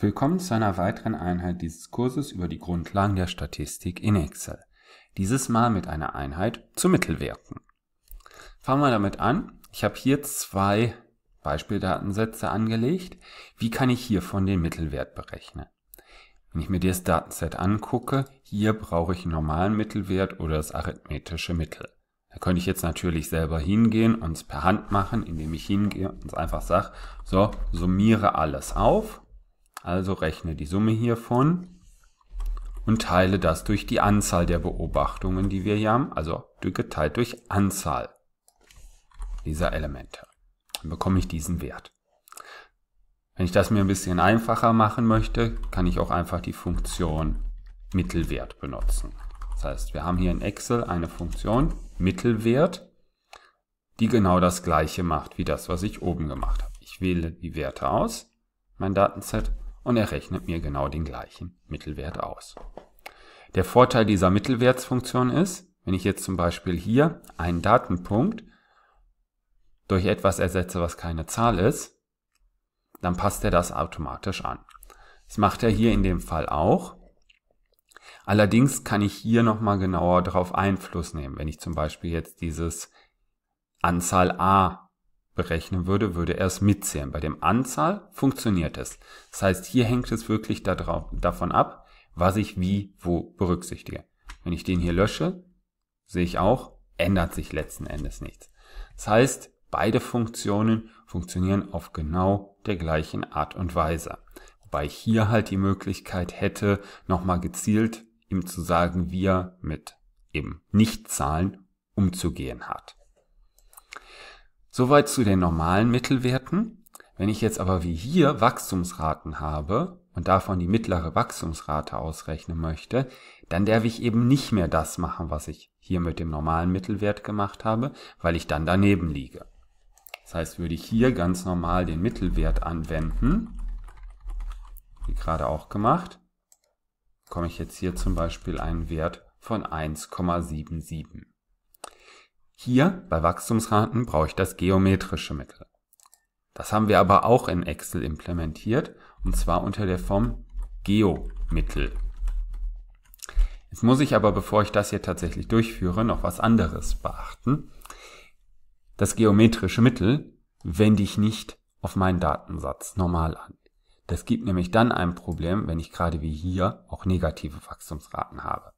Willkommen zu einer weiteren Einheit dieses Kurses über die Grundlagen der Statistik in Excel. Dieses Mal mit einer Einheit zu Mittelwerten. Fangen wir damit an. Ich habe hier zwei Beispieldatensätze angelegt. Wie kann ich hiervon den Mittelwert berechnen? Wenn ich mir das Datenset angucke, hier brauche ich einen normalen Mittelwert oder das arithmetische Mittel. Da könnte ich jetzt natürlich selber hingehen und es per Hand machen, indem ich hingehe und einfach sage, so, summiere alles auf also rechne die Summe hiervon und teile das durch die Anzahl der Beobachtungen, die wir hier haben, also geteilt durch Anzahl dieser Elemente. Dann bekomme ich diesen Wert. Wenn ich das mir ein bisschen einfacher machen möchte, kann ich auch einfach die Funktion Mittelwert benutzen. Das heißt, wir haben hier in Excel eine Funktion Mittelwert, die genau das gleiche macht wie das, was ich oben gemacht habe. Ich wähle die Werte aus, mein Datenset, und er rechnet mir genau den gleichen Mittelwert aus. Der Vorteil dieser Mittelwertsfunktion ist, wenn ich jetzt zum Beispiel hier einen Datenpunkt durch etwas ersetze, was keine Zahl ist, dann passt er das automatisch an. Das macht er hier in dem Fall auch. Allerdings kann ich hier nochmal genauer darauf Einfluss nehmen. Wenn ich zum Beispiel jetzt dieses Anzahl a berechnen würde, würde er es mitzählen. Bei dem Anzahl funktioniert es. Das heißt, hier hängt es wirklich darauf, davon ab, was ich wie wo berücksichtige. Wenn ich den hier lösche, sehe ich auch, ändert sich letzten Endes nichts. Das heißt, beide Funktionen funktionieren auf genau der gleichen Art und Weise. Wobei ich hier halt die Möglichkeit hätte, nochmal gezielt ihm zu sagen, wie er mit eben Nichtzahlen umzugehen hat. Soweit zu den normalen Mittelwerten. Wenn ich jetzt aber wie hier Wachstumsraten habe und davon die mittlere Wachstumsrate ausrechnen möchte, dann darf ich eben nicht mehr das machen, was ich hier mit dem normalen Mittelwert gemacht habe, weil ich dann daneben liege. Das heißt, würde ich hier ganz normal den Mittelwert anwenden, wie gerade auch gemacht, komme ich jetzt hier zum Beispiel einen Wert von 1,77. Hier bei Wachstumsraten brauche ich das geometrische Mittel. Das haben wir aber auch in Excel implementiert und zwar unter der Form Geomittel. Jetzt muss ich aber, bevor ich das hier tatsächlich durchführe, noch was anderes beachten. Das geometrische Mittel wende ich nicht auf meinen Datensatz normal an. Das gibt nämlich dann ein Problem, wenn ich gerade wie hier auch negative Wachstumsraten habe.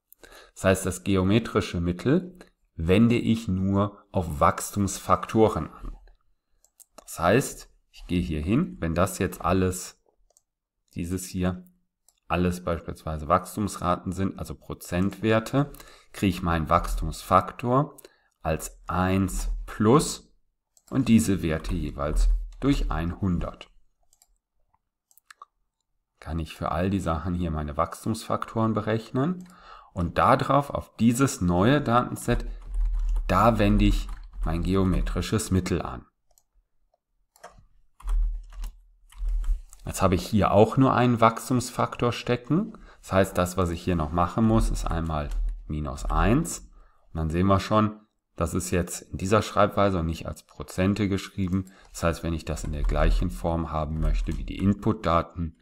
Das heißt, das geometrische Mittel wende ich nur auf Wachstumsfaktoren an. Das heißt, ich gehe hier hin, wenn das jetzt alles, dieses hier, alles beispielsweise Wachstumsraten sind, also Prozentwerte, kriege ich meinen Wachstumsfaktor als 1 plus und diese Werte jeweils durch 100. Kann ich für all die Sachen hier meine Wachstumsfaktoren berechnen und darauf auf dieses neue Datenset da wende ich mein geometrisches Mittel an. Jetzt habe ich hier auch nur einen Wachstumsfaktor stecken. Das heißt, das, was ich hier noch machen muss, ist einmal minus 1. Und dann sehen wir schon, das ist jetzt in dieser Schreibweise und nicht als Prozente geschrieben. Das heißt, wenn ich das in der gleichen Form haben möchte wie die Inputdaten,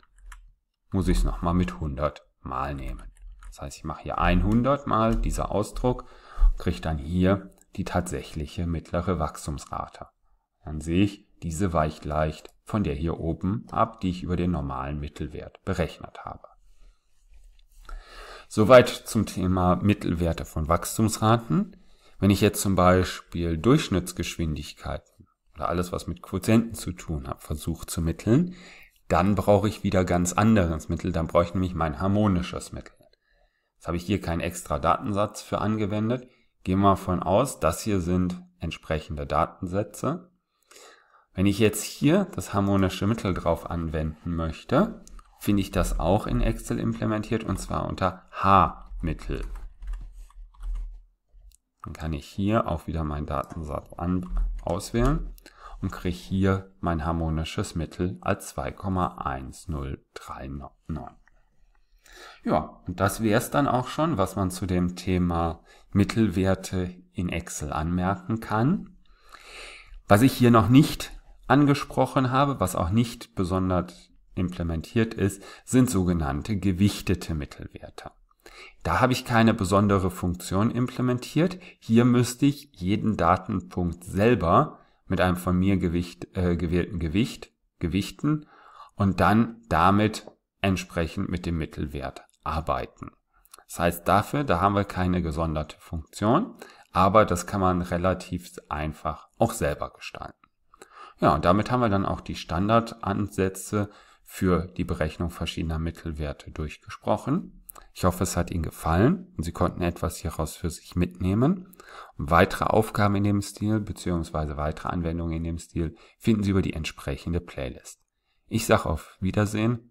muss ich es nochmal mit 100 mal nehmen. Das heißt, ich mache hier 100 mal dieser Ausdruck, kriege dann hier die tatsächliche mittlere Wachstumsrate. Dann sehe ich, diese weicht leicht von der hier oben ab, die ich über den normalen Mittelwert berechnet habe. Soweit zum Thema Mittelwerte von Wachstumsraten. Wenn ich jetzt zum Beispiel Durchschnittsgeschwindigkeiten oder alles, was mit Quotienten zu tun hat, versuche zu mitteln, dann brauche ich wieder ganz anderes Mittel, dann brauche ich nämlich mein harmonisches Mittel. Jetzt habe ich hier keinen extra Datensatz für angewendet, gehen wir von aus, das hier sind entsprechende Datensätze. Wenn ich jetzt hier das harmonische Mittel drauf anwenden möchte, finde ich das auch in Excel implementiert und zwar unter H-Mittel. Dann kann ich hier auch wieder meinen Datensatz an, auswählen und kriege hier mein harmonisches Mittel als 2,1039. Ja, und das wäre es dann auch schon, was man zu dem Thema Mittelwerte in Excel anmerken kann. Was ich hier noch nicht angesprochen habe, was auch nicht besonders implementiert ist, sind sogenannte gewichtete Mittelwerte. Da habe ich keine besondere Funktion implementiert. Hier müsste ich jeden Datenpunkt selber mit einem von mir Gewicht, äh, gewählten Gewicht gewichten und dann damit entsprechend mit dem Mittelwert arbeiten. Das heißt, dafür, da haben wir keine gesonderte Funktion, aber das kann man relativ einfach auch selber gestalten. Ja, und damit haben wir dann auch die Standardansätze für die Berechnung verschiedener Mittelwerte durchgesprochen. Ich hoffe, es hat Ihnen gefallen und Sie konnten etwas hieraus für sich mitnehmen. Und weitere Aufgaben in dem Stil bzw. weitere Anwendungen in dem Stil finden Sie über die entsprechende Playlist. Ich sage auf Wiedersehen